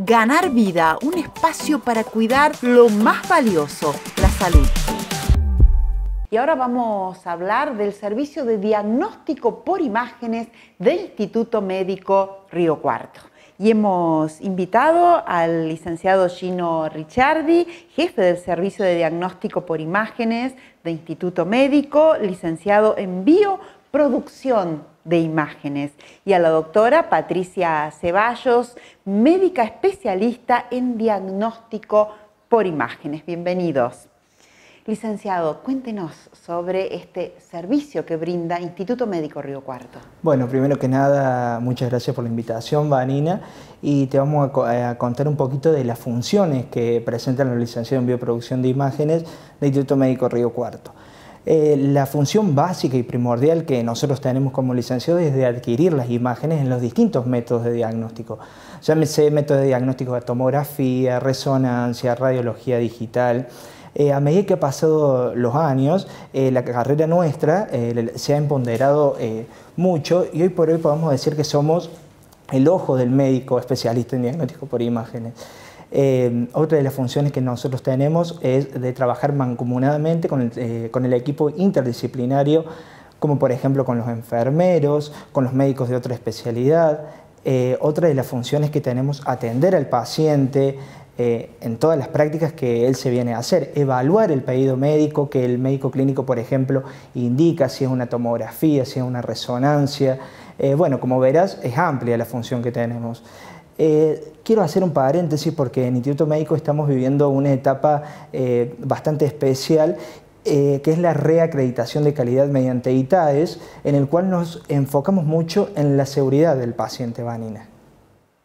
Ganar Vida, un espacio para cuidar lo más valioso, la salud. Y ahora vamos a hablar del servicio de diagnóstico por imágenes del Instituto Médico Río Cuarto. Y hemos invitado al licenciado Gino Ricciardi, jefe del Servicio de Diagnóstico por Imágenes de Instituto Médico, licenciado en Bio producción de imágenes, y a la doctora Patricia Ceballos, médica especialista en diagnóstico por imágenes. Bienvenidos. Licenciado, cuéntenos sobre este servicio que brinda Instituto Médico Río Cuarto. Bueno, primero que nada, muchas gracias por la invitación, Vanina, y te vamos a, eh, contar un poquito de las funciones que presentan los licenciados en bioproducción de imágenes del Instituto Médico Río Cuarto. Eh, la función básica y primordial que nosotros tenemos como licenciados es de adquirir las imágenes en los distintos métodos de diagnóstico. Llámese métodos de diagnóstico de tomografía, resonancia, radiología digital. Eh, a medida que han pasado los años, eh, la carrera nuestra se ha empoderado mucho y hoy por hoy podemos decir que somos el ojo del médico especialista en diagnóstico por imágenes. Eh, otra de las funciones que nosotros tenemos es de trabajar mancomunadamente eh, con el, equipo interdisciplinario, como por ejemplo con los enfermeros, con los médicos de otra especialidad. Eh, otra de las funciones que tenemos, atender al paciente, en todas las prácticas que él se viene a hacer. Evaluar el pedido médico que el médico clínico, por ejemplo, indica, si es una tomografía, si es una resonancia. bueno, como verás, es amplia la función que tenemos. Eh, quiero hacer un paréntesis porque en Instituto Médico estamos viviendo una etapa eh, bastante especial eh, que es la reacreditación de calidad mediante ITAES, en el cual nos enfocamos mucho en la seguridad del paciente, Vanina.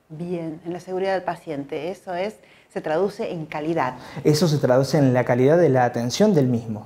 Bien, en la seguridad del paciente, eso es, se traduce en calidad. Eso se traduce en la calidad de la atención del mismo.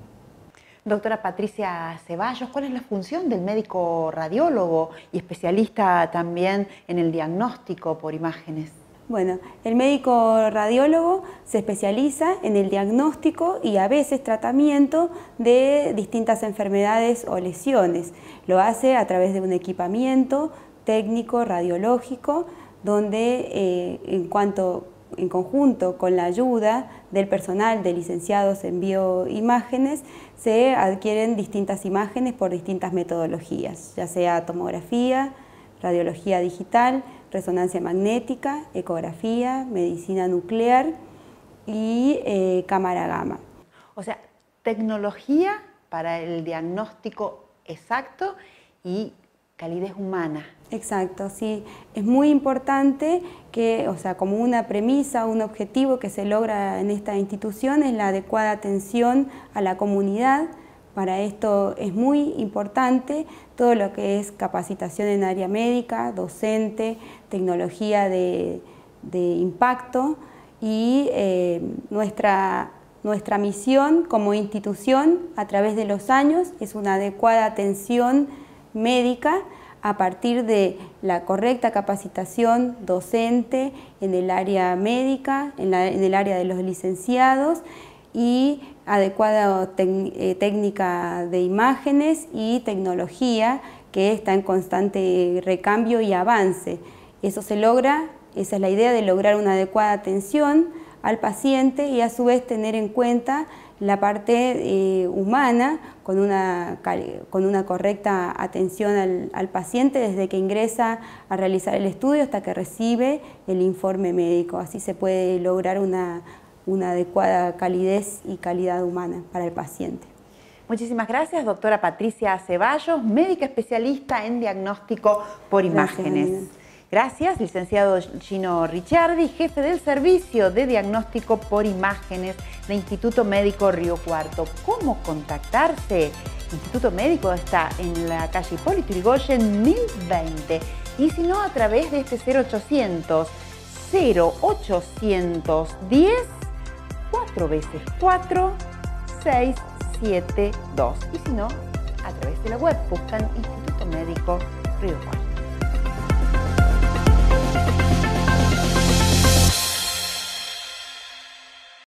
Doctora Patricia Ceballos, ¿cuál es la función del médico radiólogo y especialista también en el diagnóstico por imágenes? Bueno, el médico radiólogo se especializa en el diagnóstico y a veces tratamiento de distintas enfermedades o lesiones. Lo hace a través de un equipamiento técnico radiológico donde eh, en cuanto en conjunto con la ayuda del personal de licenciados en bioimágenes, se adquieren distintas imágenes por distintas metodologías, ya sea tomografía, radiología digital, resonancia magnética, ecografía, medicina nuclear y eh, cámara gamma. O sea, tecnología para el diagnóstico exacto y calidez humana. Exacto, sí. Es muy importante que, o sea, como una premisa, un objetivo que se logra en esta institución es la adecuada atención a la comunidad. Para esto es muy importante todo lo que es capacitación en área médica, docente, tecnología de, impacto y eh, nuestra nuestra misión como institución a través de los años es una adecuada atención médica a partir de la correcta capacitación docente en el área médica, en, el área de los licenciados y adecuada eh, técnica de imágenes y tecnología que está en constante recambio y avance. Eso se logra, esa es la idea de lograr una adecuada atención al paciente y a su vez tener en cuenta la parte eh, humana con una, con una, correcta atención al, paciente desde que ingresa a realizar el estudio hasta que recibe el informe médico. Así se puede lograr una, adecuada calidez y calidad humana para el paciente. Muchísimas gracias, doctora Patricia Ceballos, médica especialista en diagnóstico por imágenes. Gracias, licenciado Gino Ricciardi, jefe del Servicio de Diagnóstico por Imágenes de Instituto Médico Río Cuarto. ¿Cómo contactarse? Instituto Médico está en la calle Hipólito Yrigoyen 1020 y si no a través de este 0800 0810 4 veces 4 672 y si no a través de la web buscan Instituto Médico Río Cuarto.